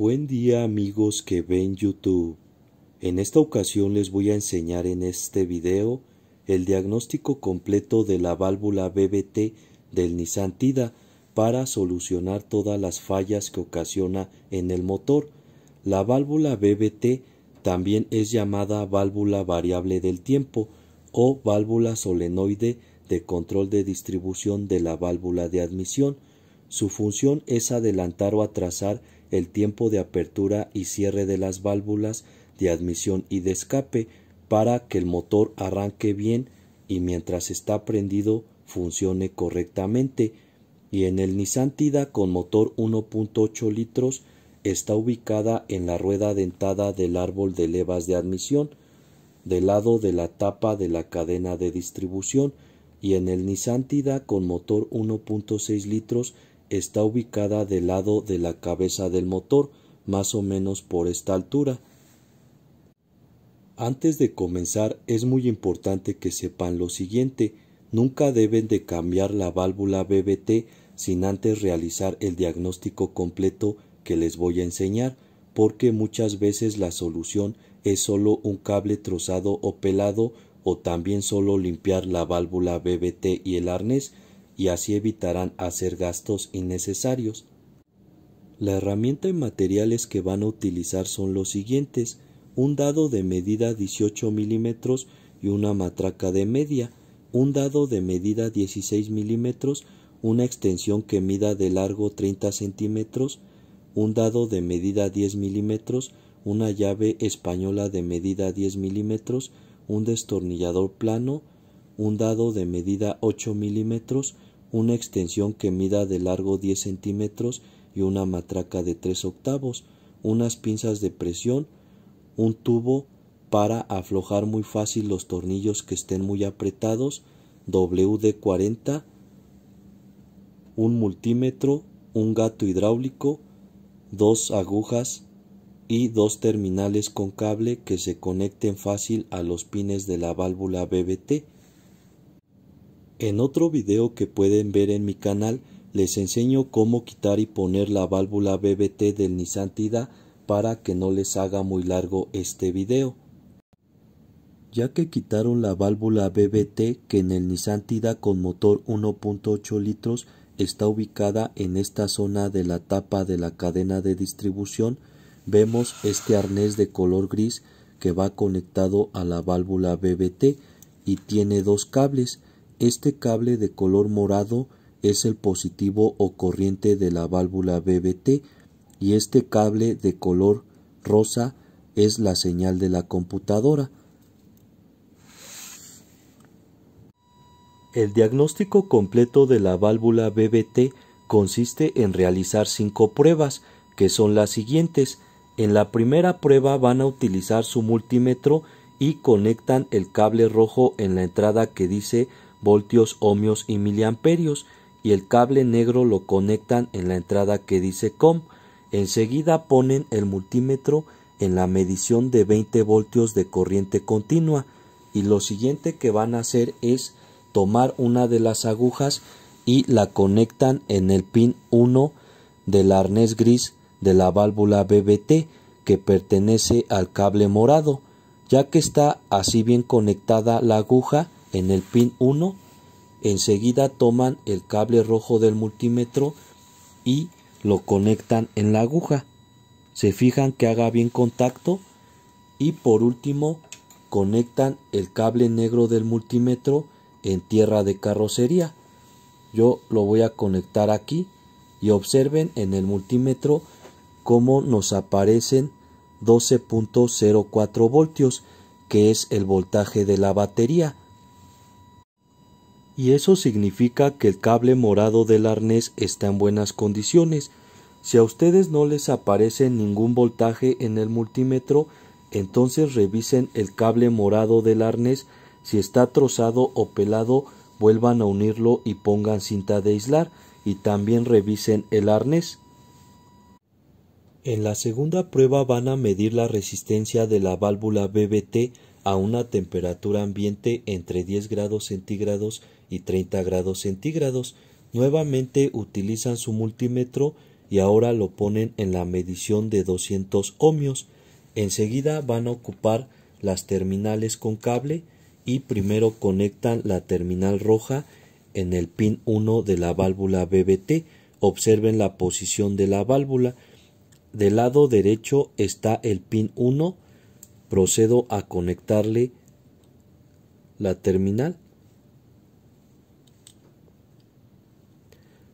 Buen día amigos que ven YouTube. En esta ocasión les voy a enseñar en este video el diagnóstico completo de la válvula BBT del Nissan Tida para solucionar todas las fallas que ocasiona en el motor. La válvula BBT también es llamada válvula variable del tiempo o válvula solenoide de control de distribución de la válvula de admisión. Su función es adelantar o atrasar el tiempo de apertura y cierre de las válvulas de admisión y de escape para que el motor arranque bien y mientras está prendido funcione correctamente y en el Nissan Tida con motor 1.8 litros está ubicada en la rueda dentada del árbol de levas de admisión del lado de la tapa de la cadena de distribución y en el Nissan Tida con motor 1.6 litros está ubicada del lado de la cabeza del motor, más o menos por esta altura. Antes de comenzar es muy importante que sepan lo siguiente, nunca deben de cambiar la válvula BBT sin antes realizar el diagnóstico completo que les voy a enseñar, porque muchas veces la solución es solo un cable trozado o pelado o también solo limpiar la válvula BBT y el arnés, y así evitarán hacer gastos innecesarios. La herramienta y materiales que van a utilizar son los siguientes un dado de medida 18 milímetros y una matraca de media, un dado de medida 16 milímetros, una extensión que mida de largo 30 centímetros, un dado de medida 10 milímetros, una llave española de medida 10 milímetros, un destornillador plano, un dado de medida 8 milímetros, una extensión que mida de largo 10 centímetros y una matraca de 3 octavos, unas pinzas de presión, un tubo para aflojar muy fácil los tornillos que estén muy apretados, WD-40, un multímetro, un gato hidráulico, dos agujas y dos terminales con cable que se conecten fácil a los pines de la válvula BBT. En otro video que pueden ver en mi canal les enseño cómo quitar y poner la válvula BBT del Nissan Tida para que no les haga muy largo este video. Ya que quitaron la válvula BBT que en el Nissan Tida con motor 1.8 litros está ubicada en esta zona de la tapa de la cadena de distribución, vemos este arnés de color gris que va conectado a la válvula BBT y tiene dos cables este cable de color morado es el positivo o corriente de la válvula BBT y este cable de color rosa es la señal de la computadora. El diagnóstico completo de la válvula BBT consiste en realizar cinco pruebas, que son las siguientes. En la primera prueba van a utilizar su multímetro y conectan el cable rojo en la entrada que dice voltios, ohmios y miliamperios, y el cable negro lo conectan en la entrada que dice COM. Enseguida ponen el multímetro en la medición de 20 voltios de corriente continua y lo siguiente que van a hacer es tomar una de las agujas y la conectan en el pin 1 del arnés gris de la válvula BBT que pertenece al cable morado. Ya que está así bien conectada la aguja, en el pin 1 enseguida toman el cable rojo del multímetro y lo conectan en la aguja. Se fijan que haga bien contacto y por último conectan el cable negro del multímetro en tierra de carrocería. Yo lo voy a conectar aquí y observen en el multímetro cómo nos aparecen 12.04 voltios que es el voltaje de la batería y eso significa que el cable morado del arnés está en buenas condiciones. Si a ustedes no les aparece ningún voltaje en el multímetro, entonces revisen el cable morado del arnés, si está trozado o pelado, vuelvan a unirlo y pongan cinta de aislar y también revisen el arnés. En la segunda prueba van a medir la resistencia de la válvula BBT a una temperatura ambiente entre 10 grados centígrados y 30 grados centígrados. Nuevamente utilizan su multímetro y ahora lo ponen en la medición de 200 ohmios. Enseguida van a ocupar las terminales con cable y primero conectan la terminal roja en el pin 1 de la válvula BBT. Observen la posición de la válvula. Del lado derecho está el pin 1. Procedo a conectarle la terminal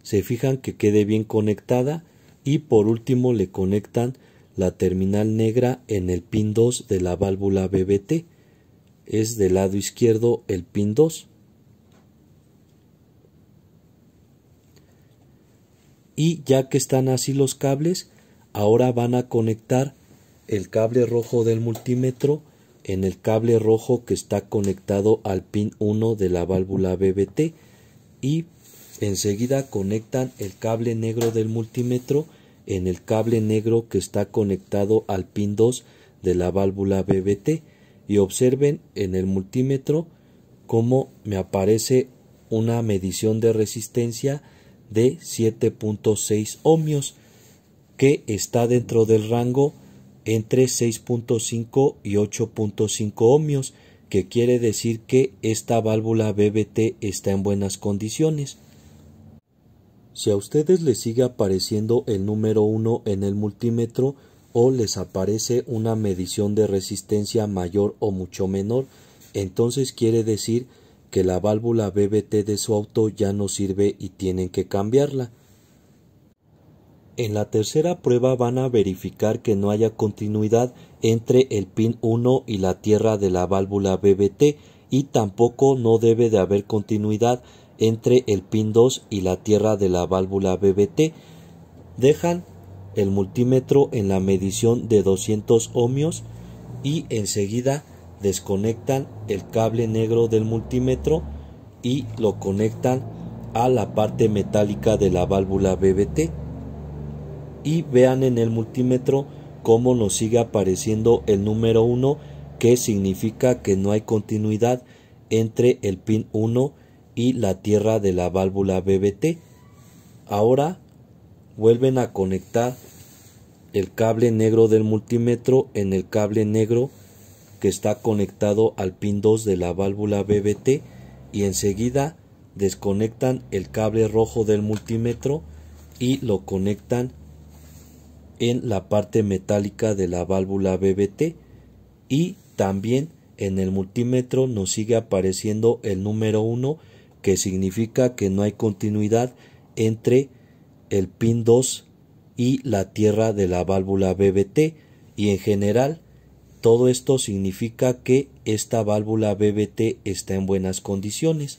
se fijan que quede bien conectada y por último le conectan la terminal negra en el pin 2 de la válvula BBT. Es del lado izquierdo el pin 2. Y ya que están así los cables, ahora van a conectar el cable rojo del multímetro en el cable rojo que está conectado al pin 1 de la válvula BBT y Enseguida conectan el cable negro del multímetro en el cable negro que está conectado al pin 2 de la válvula BBT y observen en el multímetro cómo me aparece una medición de resistencia de 7.6 ohmios que está dentro del rango entre 6.5 y 8.5 ohmios que quiere decir que esta válvula BBT está en buenas condiciones. Si a ustedes les sigue apareciendo el número 1 en el multímetro o les aparece una medición de resistencia mayor o mucho menor, entonces quiere decir que la válvula BBT de su auto ya no sirve y tienen que cambiarla. En la tercera prueba van a verificar que no haya continuidad entre el pin 1 y la tierra de la válvula BBT y tampoco no debe de haber continuidad entre el pin 2 y la tierra de la válvula BBT. Dejan el multímetro en la medición de 200 ohmios y enseguida desconectan el cable negro del multímetro y lo conectan a la parte metálica de la válvula BBT y vean en el multímetro cómo nos sigue apareciendo el número 1 que significa que no hay continuidad entre el pin 1 y y la tierra de la válvula BBT. Ahora vuelven a conectar el cable negro del multímetro en el cable negro que está conectado al pin 2 de la válvula BBT y enseguida desconectan el cable rojo del multímetro y lo conectan en la parte metálica de la válvula BBT y también en el multímetro nos sigue apareciendo el número 1 que significa que no hay continuidad entre el pin 2 y la tierra de la válvula BBT y en general todo esto significa que esta válvula BBT está en buenas condiciones.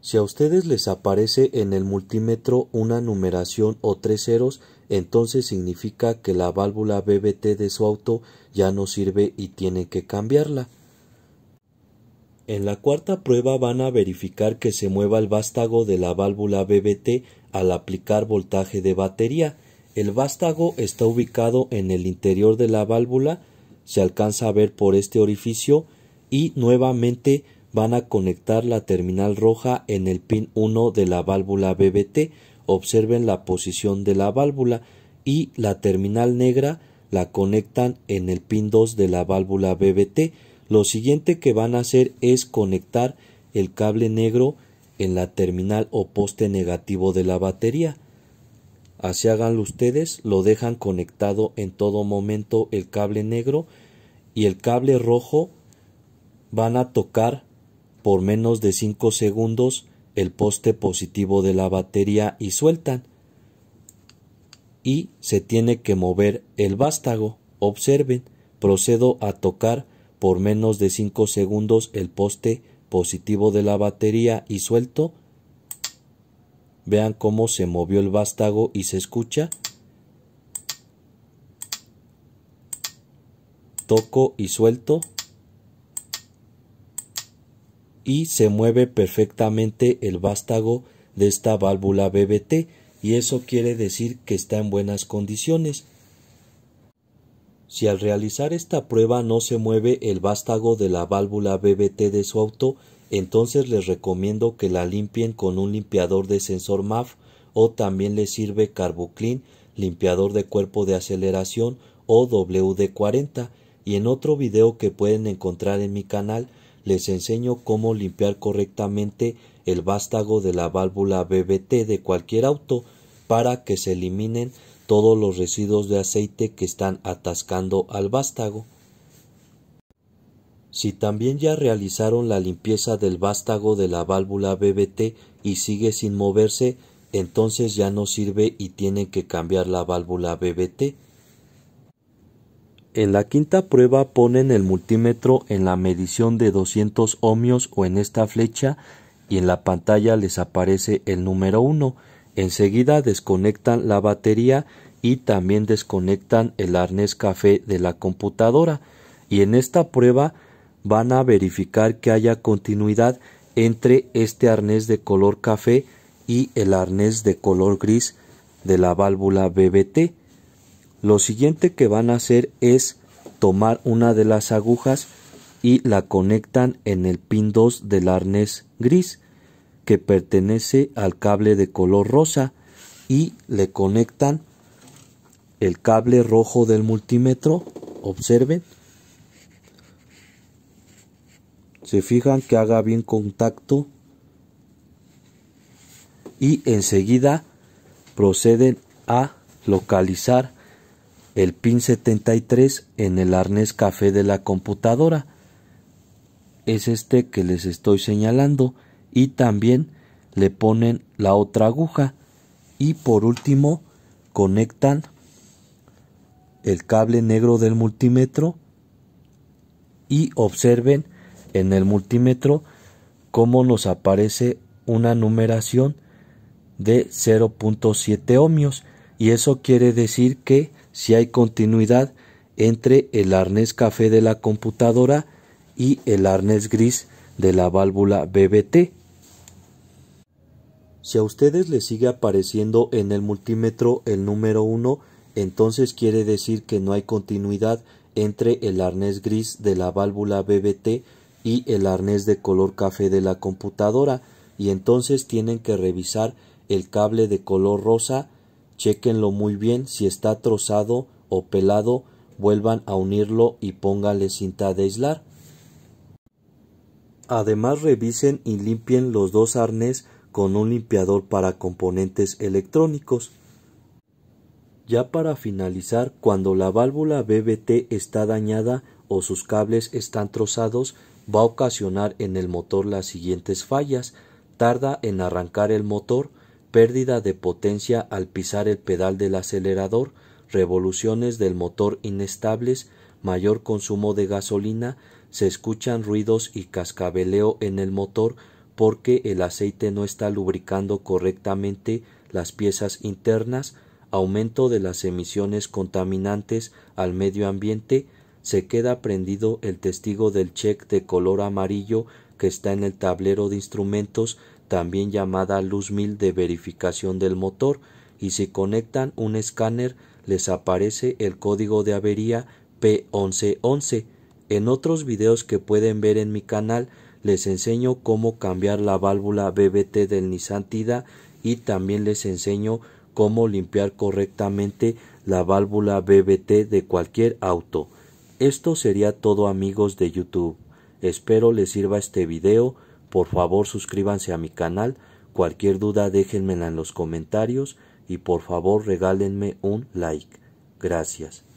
Si a ustedes les aparece en el multímetro una numeración o tres ceros, entonces significa que la válvula BBT de su auto ya no sirve y tienen que cambiarla. En la cuarta prueba van a verificar que se mueva el vástago de la válvula BBT al aplicar voltaje de batería. El vástago está ubicado en el interior de la válvula, se alcanza a ver por este orificio y nuevamente van a conectar la terminal roja en el pin 1 de la válvula BBT. Observen la posición de la válvula y la terminal negra la conectan en el pin 2 de la válvula BBT lo siguiente que van a hacer es conectar el cable negro en la terminal o poste negativo de la batería. Así háganlo ustedes, lo dejan conectado en todo momento el cable negro y el cable rojo van a tocar por menos de 5 segundos el poste positivo de la batería y sueltan. Y se tiene que mover el vástago. Observen, procedo a tocar por menos de 5 segundos el poste positivo de la batería y suelto, vean cómo se movió el vástago y se escucha. Toco y suelto. Y se mueve perfectamente el vástago de esta válvula BBT y eso quiere decir que está en buenas condiciones. Si al realizar esta prueba no se mueve el vástago de la válvula BBT de su auto, entonces les recomiendo que la limpien con un limpiador de sensor MAF o también les sirve CarboClean, limpiador de cuerpo de aceleración o WD-40 y en otro video que pueden encontrar en mi canal les enseño cómo limpiar correctamente el vástago de la válvula BBT de cualquier auto para que se eliminen todos los residuos de aceite que están atascando al vástago. Si también ya realizaron la limpieza del vástago de la válvula BBT y sigue sin moverse, entonces ya no sirve y tienen que cambiar la válvula BBT. En la quinta prueba ponen el multímetro en la medición de 200 ohmios o en esta flecha y en la pantalla les aparece el número 1 Enseguida desconectan la batería y también desconectan el arnés café de la computadora y en esta prueba van a verificar que haya continuidad entre este arnés de color café y el arnés de color gris de la válvula BBT. Lo siguiente que van a hacer es tomar una de las agujas y la conectan en el pin 2 del arnés gris que pertenece al cable de color rosa y le conectan el cable rojo del multímetro. Observen. Se fijan que haga bien contacto. Y enseguida proceden a localizar el pin 73 en el arnés café de la computadora. Es este que les estoy señalando y también le ponen la otra aguja y por último conectan el cable negro del multímetro y observen en el multímetro cómo nos aparece una numeración de 0.7 ohmios y eso quiere decir que si hay continuidad entre el arnés café de la computadora y el arnés gris de la válvula BBT. Si a ustedes les sigue apareciendo en el multímetro el número 1, entonces quiere decir que no hay continuidad entre el arnés gris de la válvula BBT y el arnés de color café de la computadora y entonces tienen que revisar el cable de color rosa, chequenlo muy bien si está trozado o pelado, vuelvan a unirlo y pónganle cinta de aislar. Además revisen y limpien los dos arnés con un limpiador para componentes electrónicos. Ya para finalizar, cuando la válvula BBT está dañada o sus cables están trozados, va a ocasionar en el motor las siguientes fallas tarda en arrancar el motor, pérdida de potencia al pisar el pedal del acelerador, revoluciones del motor inestables, mayor consumo de gasolina, se escuchan ruidos y cascabeleo en el motor porque el aceite no está lubricando correctamente las piezas internas, aumento de las emisiones contaminantes al medio ambiente, se queda prendido el testigo del check de color amarillo que está en el tablero de instrumentos, también llamada luz mil de verificación del motor, y si conectan un escáner les aparece el código de avería P1111. En otros videos que pueden ver en mi canal les enseño cómo cambiar la válvula BBT del Nissan Tida y también les enseño cómo limpiar correctamente la válvula BBT de cualquier auto. Esto sería todo amigos de YouTube. Espero les sirva este video. Por favor suscríbanse a mi canal. Cualquier duda déjenmela en los comentarios y por favor regálenme un like. Gracias.